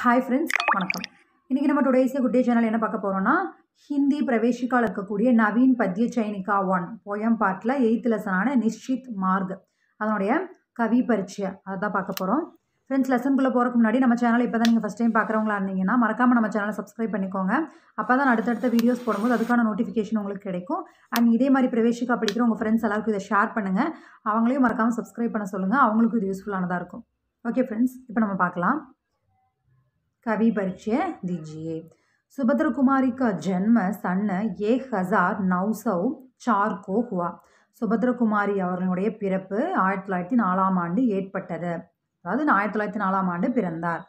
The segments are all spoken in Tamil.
ஹாய் ஃப்ரெண்ட்ஸ் வணக்கம் இன்றைக்கி நம்ம குட் டே சேனல் என்ன பார்க்க போகிறோம்னா ஹிந்தி பிரவேஷிக்கால் இருக்கக்கூடிய நவீன் பத்ய சைனிகா ஒன் போயம் பாட்டில் எயித் லெசனான நிஷித் மார்க் அதனுடைய கவி பரிச்சை அதை தான் பார்க்க போகிறோம் ஃப்ரெண்ட்ஸ் லெசனுக்குள்ளே போகிறதுக்கு முன்னாடி நம்ம சேனல் இப்போ தான் நீங்கள் ஃபஸ்ட் டைம் பார்க்குறவங்களா இருந்தீங்கன்னா மறக்காமல் நம்ம சேனலை சப்ஸ்கிரைப் பண்ணிக்கோங்க அப்போ தான் அடுத்தடுத்த வீடியோஸ் போடும்போது அதுக்கான நோட்டிஃபிகேஷன் உங்களுக்கு கிடைக்கும் அண்ட் இதே மாதிரி பிரவேஷிக்கா படிக்கிற உங்கள் ஃப்ரெண்ட்ஸ் எல்லாருக்கும் இதை ஷேர் பண்ணுங்கள் அவங்களையும் மறக்காமல் சப்ஸ்கிரைப் பண்ண சொல்லுங்கள் அவங்களுக்கும் இது யூஸ்ஃபுல்லானதாக இருக்கும் ஓகே ஃப்ரெண்ட்ஸ் இப்போ நம்ம பார்க்கலாம் கவி பரிச்சய திஜியே सुभद्र कुमारी சன்ன ஏ सन एक हज़ार नौ सौ அவர்களுடைய பிறப்பு ஆயிரத்தி தொள்ளாயிரத்தி நாலாம் ஆண்டு ஏற்பட்டது அதாவது ஆயிரத்தி தொள்ளாயிரத்தி நாலாம் ஆண்டு பிறந்தார்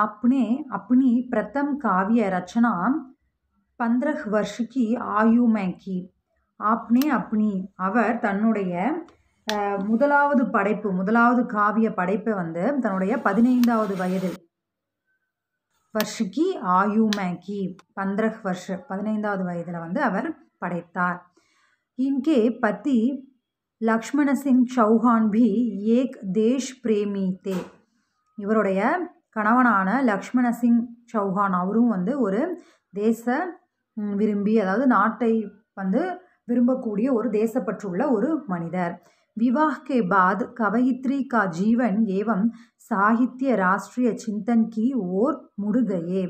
आपने அப்னி பிரதம் காவிய ரச்சனா पंद्रह वर्ष की आयु में की அவர் தன்னுடைய முதலாவது படைப்பு முதலாவது காவிய படைப்பை வந்து தன்னுடைய பதினைந்தாவது வயதில் வருஷகி ஆயுமேகி பந்திரக் வருஷ பதினைந்தாவது வயதில் வந்து அவர் படைத்தார் இன்கே பத்தி லக்ஷ்மண சிங் சௌஹான் பி ஏக் தேஷ் பிரேமி தே இவருடைய கணவனான லக்ஷ்மண சிங் சௌஹான் அவரும் வந்து ஒரு தேச விரும்பி அதாவது நாட்டை வந்து விரும்பக்கூடிய ஒரு தேசப்பற்றுள்ள ஒரு மனிதர் विवाह के बाद कवयित्री का जीवन एवं साहित्य राष्ट्रीय चिंतन की ஓர் முடுகையே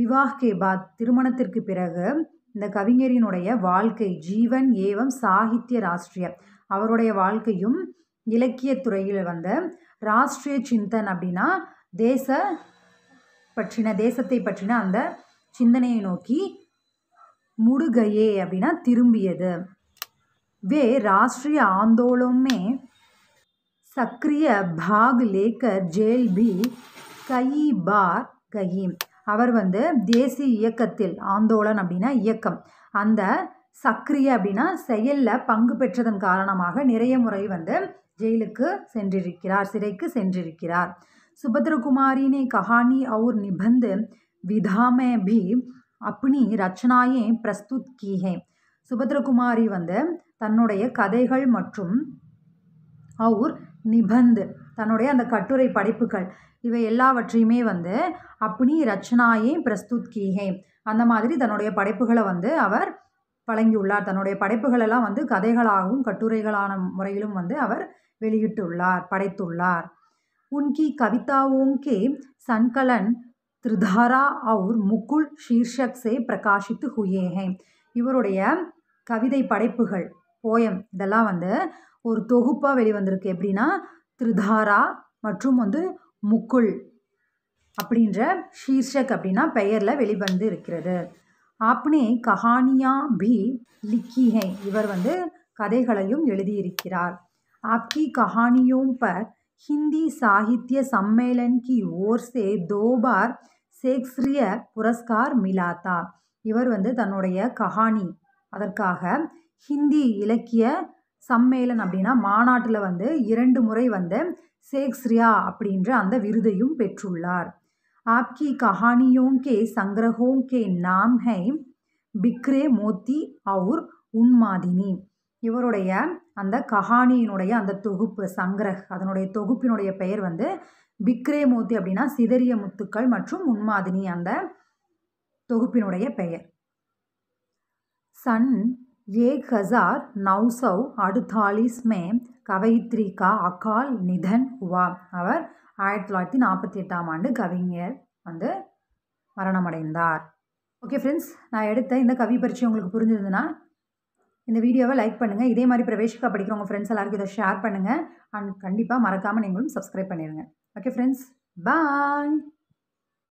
விவாஹ் கே பாத் திருமணத்திற்கு பிறகு இந்த கவிஞரினுடைய வாழ்க்கை ஜீவன் ஏவம் சாகித்ய ராஷ்ட்ரிய அவருடைய வாழ்க்கையும் இலக்கியத்துறையில் வந்த ராஷ்ட்ரிய சிந்தன் அப்படின்னா தேச பற்றின தேசத்தை பற்றின அந்த சிந்தனையை நோக்கி முடுகையே அப்படின்னா திரும்பியது वे राष्ट्रीय आंदोलन में सक्रिय भाग लेकर जेल भी कई बार गई அவர் வந்து தேசிய இயக்கத்தில் ஆந்தோலன் அப்படின்னா இயக்கம் அந்த சக்ரிய அப்படின்னா செயலில் பங்கு பெற்றதன் காரணமாக நிறைய முறை வந்து ஜெயிலுக்கு சென்றிருக்கிறார் சிறைக்கு சென்றிருக்கிறார் சுபத்ரகுமாரினே கஹானி அவர் நிபந்து விதாமே பி அப்னி ரச்சனாயே பிரஸ்துத் கீஹே சுபத்ரகுமாரி வந்து தன்னுடைய கதைகள் மற்றும் அவுர் நிபந்து தன்னுடைய அந்த கட்டுரை படைப்புகள் இவை எல்லாவற்றையுமே வந்து அப்னி ரச்சனாயே பிரஸ்துத் கீகே அந்த மாதிரி தன்னுடைய படைப்புகளை வந்து அவர் வழங்கியுள்ளார் தன்னுடைய படைப்புகளெல்லாம் வந்து கதைகளாகவும் கட்டுரைகளான முறையிலும் வந்து அவர் வெளியிட்டுள்ளார் படைத்துள்ளார் உன்கி கவிதாவோங்கே சன்கலன் திருதாரா அவுர் முகுல் ஷீர்ஷக்ஸே பிரகாஷித்து ஹுயேஹே இவருடைய கவிதை படைப்புகள் போயம் இதெல்லாம் வந்து ஒரு தொகுப்பாக வெளிவந்திருக்கு எப்படின்னா திருதாரா மற்றும் வந்து முக்குள் அப்படின்ற ஷீர்ஷக் அப்படின்னா பெயரில் வெளிவந்து இருக்கிறது ஆப்னே கஹானியா பி லிக்கி இவர் வந்து கதைகளையும் எழுதியிருக்கிறார் ஆப்கி கஹானியோம் பர் ஹிந்தி சாகித்ய சம்மேளன் கி ஓர் சே தோபார் சேக்ஸ்ரிய புரஸ்கார் மிலாத்தா இவர் வந்து தன்னுடைய கஹானி அதற்காக ஹிந்தி இலக்கிய சம்மேளன் அப்படின்னா மாநாட்டில் வந்து இரண்டு முறை வந்து சேக்ஸ்ரியா அப்படின்ற அந்த விருதையும் பெற்றுள்ளார் ஆப்கி கஹானியோங் கே சங்கிரஹோங் கே நாம் ஹை பிக்ரே மோத்தி அவுர் உன்மாதினி இவருடைய அந்த கஹானியினுடைய அந்த தொகுப்பு சங்கிரஹ் அதனுடைய தொகுப்பினுடைய பெயர் வந்து பிக்ரே மோத்தி அப்படின்னா சிதறிய முத்துக்கள் மற்றும் உன்மாதினி அந்த தொகுப்பினுடைய பெயர் சன் एक हज़ार नौ सौ अड़तालीस में कवयित्री का अकाल निधन हुआ அவர் ஆயிரத்தி தொள்ளாயிரத்தி நாற்பத்தி எட்டாம் ஆண்டு கவிஞர் வந்து மரணமடைந்தார் ஓகே ஃப்ரெண்ட்ஸ் நான் எடுத்த இந்த கவி பரிச்சு உங்களுக்கு புரிஞ்சிருந்ததுன்னா இந்த வீடியோவை லைக் பண்ணுங்கள் இதே மாதிரி பிரவேஷிக்கா படிக்கிறவங்க ஃப்ரெண்ட்ஸ் எல்லாருக்கும் இதை ஷேர் பண்ணுங்கள் அண்ட் கண்டிப்பாக மறக்காமல் நீங்களும் சப்ஸ்கிரைப் பண்ணிடுங்க ஓகே ஃப்ரெண்ட்ஸ் பாய்